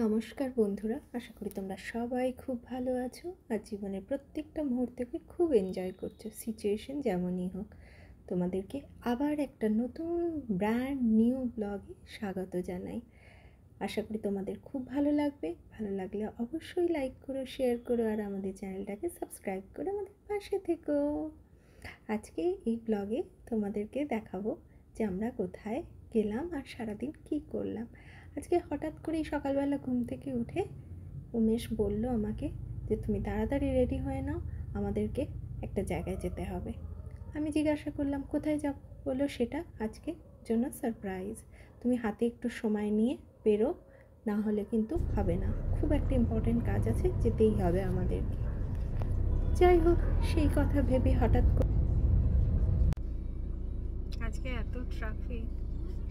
নমস্কার বন্ধুরা আশা করি তোমরা সবাই খুব ভালো আছো আর জীবনের প্রত্যেকটা মুহূর্তকে খুব এনজয় করছো সিচুয়েশন যেমনই হোক তোমাদেরকে আবার একটা নতুন ব্র্যান্ড নিউ ব্লগে স্বাগত জানাই আশা করি তোমাদের খুব ভালো লাগবে ভালো লাগলে অবশ্যই লাইক করো শেয়ার করো আর আমাদের চ্যানেলটাকে সাবস্ক্রাইব করে আমাদের পাশে থেকো আজকে এই ব্লগে তোমাদেরকে দেখাবো যে আমরা কোথায় গেলাম আর সারাদিন কী করলাম আজকে হঠাৎ করেই সকালবেলা ঘুম থেকে উঠে উমেশ বলল আমাকে যে তুমি তাড়াতাড়ি রেডি হয়ে নাও আমাদেরকে একটা জায়গায় যেতে হবে আমি জিজ্ঞাসা করলাম কোথায় যাব বললো সেটা আজকে জন্য সারপ্রাইজ তুমি হাতে একটু সময় নিয়ে বেরো না হলে কিন্তু হবে না খুব একটা ইম্পর্টেন্ট কাজ আছে যেতেই হবে আমাদেরকে যাই হোক সেই কথা ভেবে হঠাৎ করে আজকে এত ট্রাফিক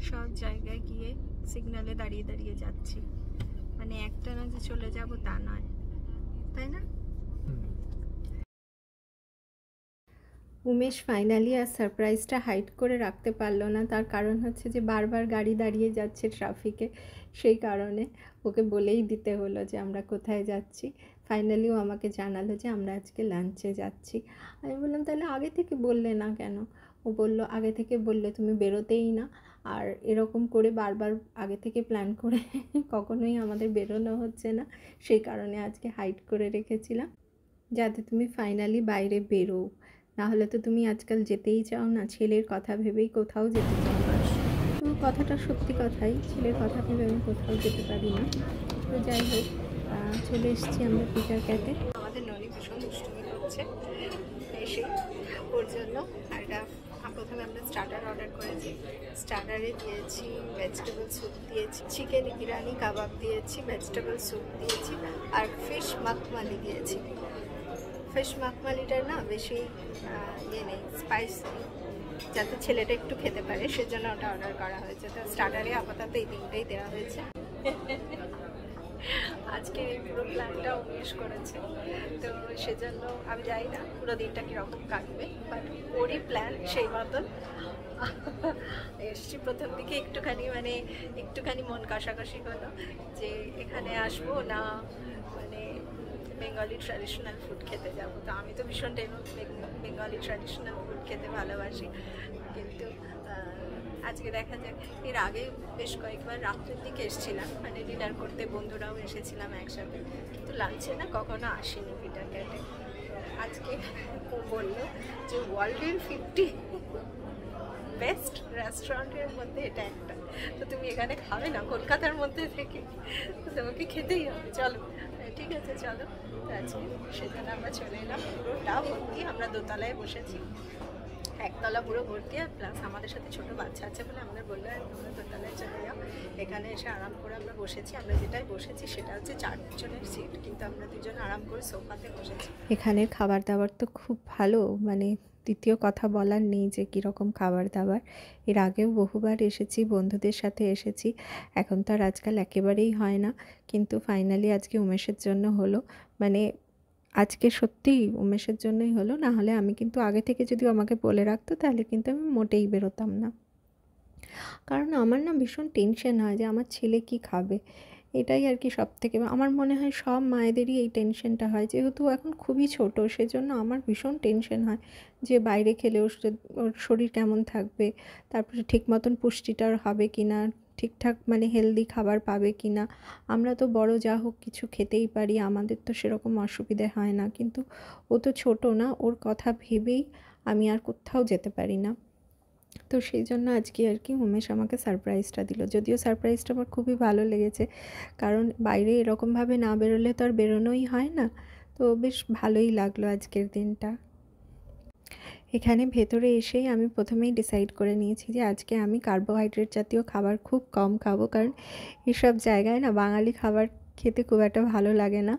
সব জায়গায় গিয়ে সিগনালে দাঁড়িয়ে দাঁড়িয়ে যাচ্ছি মানে একটা না যে চলে যাব তা নয় তাই না উমেশ ফাইনালি আর সারপ্রাইজটা হাইড করে রাখতে পারলো না তার কারণ হচ্ছে যে বারবার গাড়ি দাঁড়িয়ে যাচ্ছে ট্রাফিকে সেই কারণে ওকে বলেই দিতে হলো যে আমরা কোথায় যাচ্ছি ফাইনালিও আমাকে জানালো যে আমরা আজকে লাঞ্চে যাচ্ছি আমি বললাম তাহলে আগে থেকে বললে না কেন ও বলল আগে থেকে বললে তুমি বেরোতেই না আর এরকম করে বারবার আগে থেকে প্ল্যান করে কখনোই আমাদের বেরোনো হচ্ছে না সেই কারণে আজকে হাইট করে রেখেছিলাম যাতে তুমি ফাইনালি বাইরে বেরো নাহলে তো তুমি আজকাল যেতেই চাও না ছেলের কথা ভেবেই কোথাও যেতে চাও না তো কথাটা সত্যি কথাই ছেলের কথা ভেবে আমি কোথাও যেতে পারি না তো যাই হোক চলে এসছি আমরা পিটার ক্যাটে আমাদের ননি ভীষণ দুষ্টুমি করছে এসে ওর জন্য একটা হ্যাঁ, প্রথমে আমরা স্টার্টার অর্ডার করেছি স্টার্টারে দিয়েছি ভেজিটেবল স্যুপ দিয়েছি চিকেন ইরানি কাবাব দিয়েছি ভেজিটেবল স্যুপ দিয়েছি আর ফিশ মাখমালি দিয়েছি ফিশ মাখমালিটার না বেশি ইয়ে নেই স্পাইসি যাতে ছেলেটা একটু খেতে পারে সেজন্য ওটা অর্ডার করা হয়েছে তো স্টার্টারে আপাতত এই তিনটেই দেওয়া হয়েছে আজকে এই পুরো প্ল্যানটা উমেশ করেছে তো সেজন্য আমি জানি না পুরো দিনটা কীরকম কাটবে বাট ওরই প্ল্যান সেই মতন এসছি প্রথম দিকে একটুখানি মানে একটুখানি মন কাশাকাশি হলো যে এখানে আসবো না মানে বেঙ্গলি ট্র্যাডিশনাল ফুড খেতে যাবো তো আমি তো ভীষণ বেঙ্গলি ট্র্যাডিশনাল ফুড খেতে ভালোবাসি আজকে দেখা যাক এর আগে বেশ কয়েকবার রাত্রের দিকে এসেছিলাম মানে ডিনার করতে বন্ধুরাও এসেছিলাম একসাথে কিন্তু লাঞ্চে না কখনো আসেনি পিটার ক্যাটে আজকে বললো যে ওয়ার্ল্ডের ফিফটি বেস্ট রেস্টুরেন্টের মধ্যে এটা একটা তো তুমি এখানে খাবে না কলকাতার মধ্যে থেকে তো তোমাকে খেতেই হবে চলো ঠিক আছে চলো আজকে সেখানে আমরা চলে এলাম পুরোটা ভর্তি আমরা দোতলায় বসেছি একতলা পুরো ভর্তি আর প্লাস আমাদের সাথে ছোট বাচ্চা আছে বলে আমরা বললো তোমরা দোতলায় চলে যাও এখানে এসে আরাম করে আমরা বসেছি আমরা যেটাই বসেছি সেটা হচ্ছে চার দুজনের সিট কিন্তু আমরা দুজন আরাম করে সোফাতে বসেছি এখানের খাবার দাবার তো খুব ভালো মানে দ্বিতীয় কথা বলার নেই যে কীরকম খাবার দাবার এর আগেও বহুবার এসেছি বন্ধুদের সাথে এসেছি এখন তো আর আজকাল একেবারেই হয় না কিন্তু ফাইনালি আজকে উমেশের জন্য হলো মানে আজকে সত্যিই উমেশের জন্যই হলো না হলে আমি কিন্তু আগে থেকে যদি আমাকে বলে রাখতো তাহলে কিন্তু আমি মোটেই বেরোতাম না কারণ আমার না ভীষণ টেনশন হয় যে আমার ছেলে কি খাবে এটাই আর কি সব থেকে আমার মনে হয় সব মায়েদেরই এই টেনশনটা হয় যেহেতু এখন খুবই ছোট সেজন্য আমার ভীষণ টেনশন হয় যে বাইরে খেলে ওর শরীর কেমন থাকবে তারপরে ঠিক মতন পুষ্টিটার হবে কি না ঠিকঠাক মানে হেলদি খাবার পাবে কি না আমরা তো বড় যা হোক কিছু খেতেই পারি আমাদের তো সেরকম অসুবিধে হয় না কিন্তু ও তো ছোট না ওর কথা ভেবেই আমি আর কোথাও যেতে পারি না তো সেই জন্য আজকে আর কি উমেশ আমাকে সারপ্রাইজটা দিল যদিও সারপ্রাইজটা আমার খুবই ভালো লেগেছে কারণ বাইরে এরকমভাবে না বেরোলে তো আর বেরোনোই হয় না তো বেশ ভালোই লাগলো আজকের দিনটা এখানে ভেতরে এসেই আমি প্রথমেই ডিসাইড করে নিয়েছি যে আজকে আমি কার্বোহাইড্রেট জাতীয় খাবার খুব কম খাবো কারণ এসব জায়গায় না বাঙালি খাবার খেতে খুব একটা ভালো লাগে না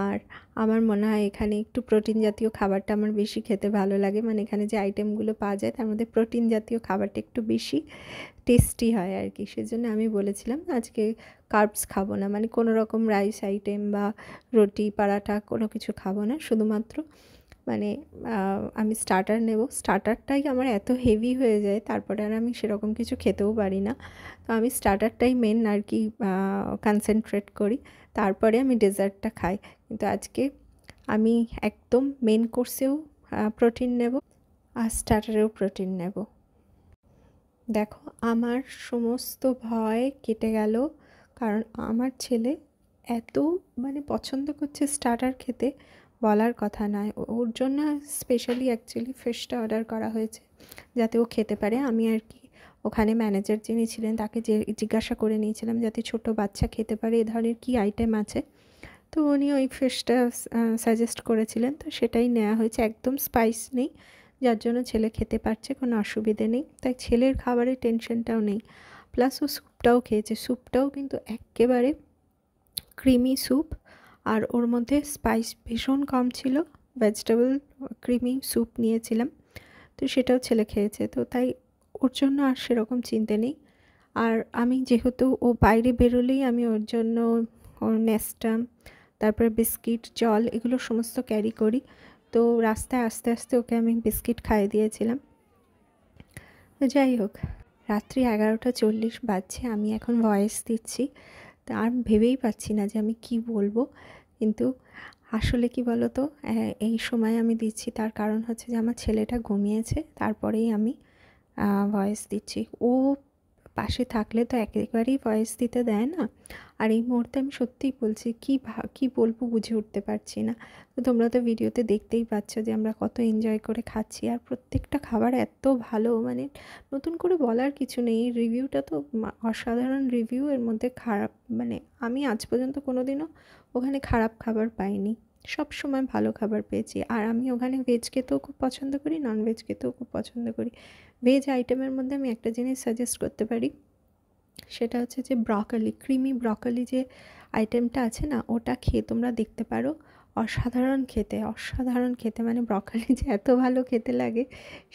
আর আমার মনে হয় এখানে একটু প্রোটিন জাতীয় খাবারটা আমার বেশি খেতে ভালো লাগে মানে এখানে যে আইটেমগুলো পাওয়া যায় তার মধ্যে প্রোটিন জাতীয় খাবারটা একটু বেশি টেস্টি হয় আর কি সেজন্য আমি বলেছিলাম আজকে কার্বস খাবো না মানে কোনো রকম রাইস আইটেম বা রুটি পারাটা কোনো কিছু খাবো না শুধুমাত্র মানে আমি স্টার্টার নেব স্টার্টারটাই আমার এত হেভি হয়ে যায় তারপরে আর আমি সেরকম কিছু খেতেও পারি না তো আমি স্টার্টারটাই মেন আর কি কনসেন্ট্রেট করি তারপরে আমি ডেজার্টটা খাই কিন্তু আজকে আমি একদম মেন কোর্সেও প্রোটিন নেব আর স্টার্টারেও প্রোটিন নেব দেখো আমার সমস্ত ভয় কেটে গেল কারণ আমার ছেলে এত মানে পছন্দ করছে স্টার্টার খেতে বলার কথা নয় ওর জন্য স্পেশালি অ্যাকচুয়ালি ফ্রেশটা অর্ডার করা হয়েছে যাতে ও খেতে পারে আমি আর কি ওখানে ম্যানেজার যিনি ছিলেন তাকে যে জিজ্ঞাসা করে নিয়েছিলাম যাতে ছোট বাচ্চা খেতে পারে এ ধরনের কী আইটেম আছে তো উনি ওই ফ্রেশটা সাজেস্ট করেছিলেন তো সেটাই নেওয়া হয়েছে একদম স্পাইস নেই যার জন্য ছেলে খেতে পারছে কোনো অসুবিধে নেই তাই ছেলের খাবারের টেনশনটাও নেই প্লাস ও স্যুপটাও খেয়েছে স্যুপটাও কিন্তু একেবারে ক্রিমি স্যুপ আর ওর মধ্যে স্পাইস ভীষণ কম ছিল ভেজিটেবল ক্রিমি স্যুপ নিয়েছিলাম তো সেটাও ছেলে খেয়েছে তো তাই ওর জন্য আর সেরকম চিন্তে নেই আর আমি যেহেতু ও বাইরে বেরোলেই আমি ওর জন্য ওর নেস্টাম তারপরে বিস্কিট জল এগুলো সমস্ত ক্যারি করি তো রাস্তায় আস্তে আস্তে ওকে আমি বিস্কিট খাইয়ে দিয়েছিলাম যাই হোক রাত্রি এগারোটা চল্লিশ বাজছে আমি এখন ভয়েস দিচ্ছি তা আর ভেবেই পাচ্ছি না যে আমি কি বলবো কিন্তু আসলে কি বলো তো এই সময় আমি দিচ্ছি তার কারণ হচ্ছে যে আমার ছেলেটা ঘুমিয়েছে তারপরেই আমি ভয়েস দিচ্ছি ও পাশে থাকলে তো একেবারেই ভয়েস দিতে দেয় না আর এই মুহূর্তে আমি সত্যিই বলছি কী ভা কি বলবো বুঝে উঠতে পারছি না তো তোমরা তো ভিডিওতে দেখতেই পাচ্ছ যে আমরা কত এনজয় করে খাচ্ছি আর প্রত্যেকটা খাবার এত ভালো মানে নতুন করে বলার কিছু নেই রিভিউটা তো অসাধারণ রিভিউ এর মধ্যে খারাপ মানে আমি আজ পর্যন্ত কোনো দিনও ওখানে খারাপ খাবার পাইনি সব সময় ভালো খাবার পেয়েছি আর আমি ওখানে ভেজ খেতেও খুব পছন্দ করি নন ভেজ খেতেও খুব পছন্দ করি ভেজ আইটেমের মধ্যে আমি একটা জিনিস সাজেস্ট করতে পারি সেটা হচ্ছে যে ব্রকালি ক্রিমি ব্রকালি যে আইটেমটা আছে না ওটা খেয়ে তোমরা দেখতে পারো অসাধারণ খেতে অসাধারণ খেতে মানে ব্রকালি যে এত ভালো খেতে লাগে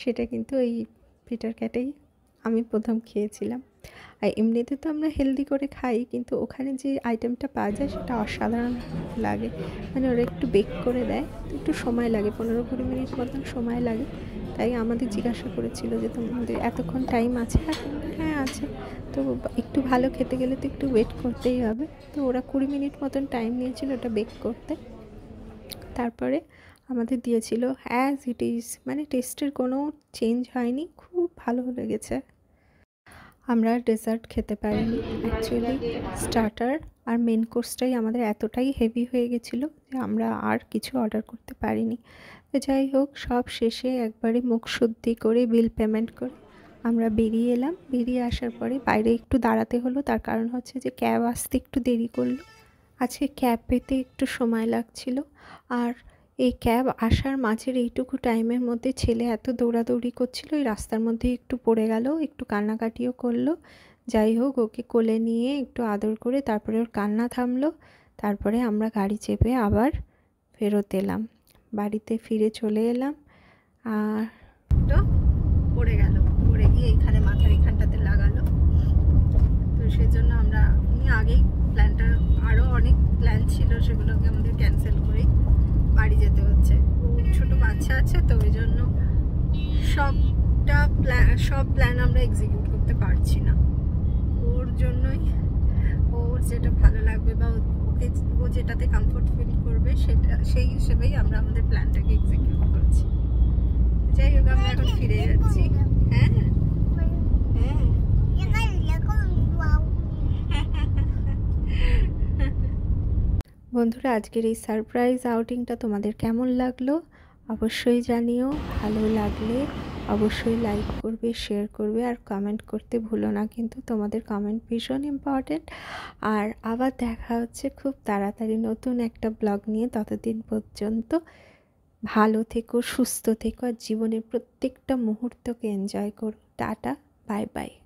সেটা কিন্তু এই পিটার ক্যাটেই আমি প্রথম খেয়েছিলাম আর এমনিতে তো আমরা হেলদি করে খাই কিন্তু ওখানে যে আইটেমটা পাওয়া যায় সেটা অসাধারণ লাগে মানে ওরা একটু বেক করে দেয় একটু সময় লাগে পনেরো কুড়ি মিনিট মতন সময় লাগে তাই আমাদের জিজ্ঞাসা করেছিল যে তোমাদের এতক্ষণ টাইম আছে হ্যাঁ আছে তো একটু ভালো খেতে গেলে তো একটু ওয়েট করতেই হবে তো ওরা কুড়ি মিনিট মতন টাইম নিয়েছিল ওটা বেক করতে তারপরে আমাদের দিয়েছিল অ্যাজ ইট ইজ মানে টেস্টের কোনো চেঞ্জ হয়নি খুব ভালো লেগেছে আমরা ডেজার্ট খেতে পারিনি অ্যাকচুয়ালি স্টার্টার আর মেন কোর্সটাই আমাদের এতটাই হেভি হয়ে গেছিলো যে আমরা আর কিছু অর্ডার করতে পারিনি যাই হোক সব শেষে একবারে মুখ শুদ্ধি করে বিল পেমেন্ট করে আমরা বেরিয়ে এলাম বেরিয়ে আসার পরে বাইরে একটু দাঁড়াতে হলো তার কারণ হচ্ছে যে ক্যাব আসতে একটু দেরি করলো আজকে ক্যাব পেতে একটু সময় লাগছিল আর এই ক্যাব আসার মাঝের এইটুকু টাইমের মধ্যে ছেলে এত দৌড়াদৌড়ি করছিল ওই রাস্তার মধ্যে একটু পড়ে গেল একটু কান্নাকাটিও করলো যাই হোক ওকে কোলে নিয়ে একটু আদর করে তারপরে ওর কান্না থামলো তারপরে আমরা গাড়ি চেপে আবার ফেরত এলাম বাড়িতে ফিরে চলে এলাম আর পড়ে গেল পড়ে গিয়ে এইখানে মাথার এখানটাতে লাগালো তো সেজন্য আমরা আগেই প্ল্যানটা আরও অনেক প্ল্যান ছিল সেগুলোকে আমাদের ক্যান্সেল করে বাড়ি যেতে হচ্ছে ছোট বাচ্চা আছে তো ওই জন্য সবটা প্ল্যান সব প্ল্যান আমরা এক্সিকিউট করতে পারছি না ওর জন্যই ওর যেটা ভালো লাগবে বা যেতে ও যেটাতে কমফোর্ট ফিল করবে সেটা সেই হিসেবেই আমরা আমাদের প্ল্যানটাকে এক্সিকিউট করছি যাই হোক আমরা এখন ফিরে যাচ্ছি হ্যাঁ, হ্যাঁ। বন্ধুরা আজকের এই সারপ্রাইজ আউটিংটা তোমাদের কেমন লাগলো অবশ্যই জানিও ভালো লাগলে অবশ্যই লাইক করবে শেয়ার করবে আর কমেন্ট করতে ভুলো না কিন্তু তোমাদের কমেন্ট ভীষণ ইম্পর্টেন্ট আর আবার দেখা হচ্ছে খুব তাড়াতাড়ি নতুন একটা ব্লগ নিয়ে ততদিন পর্যন্ত ভালো থেকো সুস্থ থেকো আর জীবনের প্রত্যেকটা মুহূর্তকে এনজয় করো টাটা বাই বাই